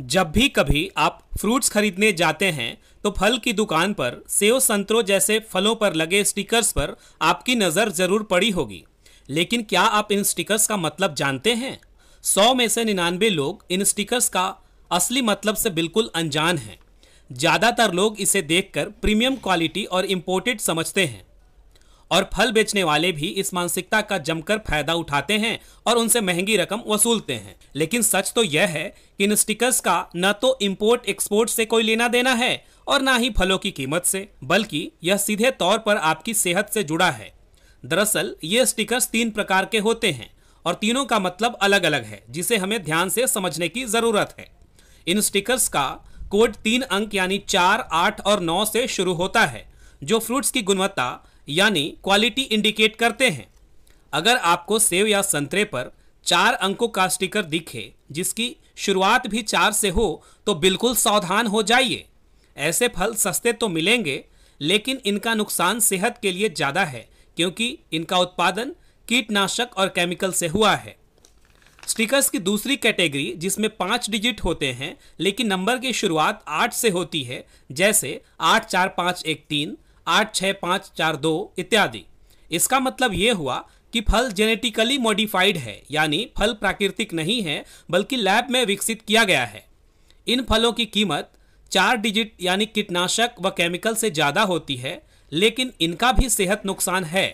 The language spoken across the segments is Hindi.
जब भी कभी आप फ्रूट्स खरीदने जाते हैं तो फल की दुकान पर सेव संतरों जैसे फलों पर लगे स्टिकर्स पर आपकी नज़र ज़रूर पड़ी होगी लेकिन क्या आप इन स्टिकर्स का मतलब जानते हैं सौ में से निन्यानवे लोग इन स्टिकर्स का असली मतलब से बिल्कुल अनजान हैं ज़्यादातर लोग इसे देखकर प्रीमियम क्वालिटी और इम्पोर्टेड समझते हैं और फल बेचने वाले भी इस मानसिकता का जमकर फायदा उठाते हैं और उनसे महंगी रकम वसूलते हैं लेकिन सच तो यह है कि इन स्टिकर्स का न तो इम्पोर्ट एक्सपोर्ट से कोई लेना देना है और ना ही फलों की कीमत से बल्कि यह सीधे तौर पर आपकी सेहत से जुड़ा है दरअसल ये स्टिकर्स तीन प्रकार के होते हैं और तीनों का मतलब अलग अलग है जिसे हमें ध्यान से समझने की ज़रूरत है इन स्टिकर्स का कोड तीन अंक यानी चार आठ और नौ से शुरू होता है जो फ्रूट्स की गुणवत्ता यानी क्वालिटी इंडिकेट करते हैं अगर आपको सेव या संतरे पर चार अंकों का स्टिकर दिखे जिसकी शुरुआत भी चार से हो तो बिल्कुल सावधान हो जाइए ऐसे फल सस्ते तो मिलेंगे लेकिन इनका नुकसान सेहत के लिए ज़्यादा है क्योंकि इनका उत्पादन कीटनाशक और केमिकल से हुआ है स्टिकर्स की दूसरी कैटेगरी जिसमें पाँच डिजिट होते हैं लेकिन नंबर की शुरुआत आठ से होती है जैसे आठ चार पाँच एक तीन आठ छः पाँच चार दो इत्यादि इसका मतलब ये हुआ कि फल जेनेटिकली मॉडिफाइड है यानी फल प्राकृतिक नहीं है बल्कि लैब में विकसित किया गया है इन फलों की कीमत चार डिजिट यानी कीटनाशक व केमिकल से ज़्यादा होती है लेकिन इनका भी सेहत नुकसान है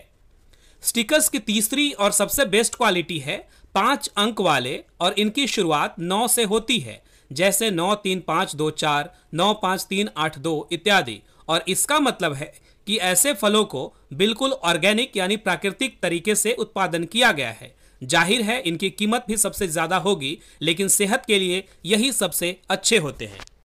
स्टिकर्स की तीसरी और सबसे बेस्ट क्वालिटी है पाँच अंक वाले और इनकी शुरुआत नौ से होती है जैसे नौ तीन पाँच दो चार नौ पाँच तीन आठ दो इत्यादि और इसका मतलब है कि ऐसे फलों को बिल्कुल ऑर्गेनिक यानी प्राकृतिक तरीके से उत्पादन किया गया है जाहिर है इनकी कीमत भी सबसे ज़्यादा होगी लेकिन सेहत के लिए यही सबसे अच्छे होते हैं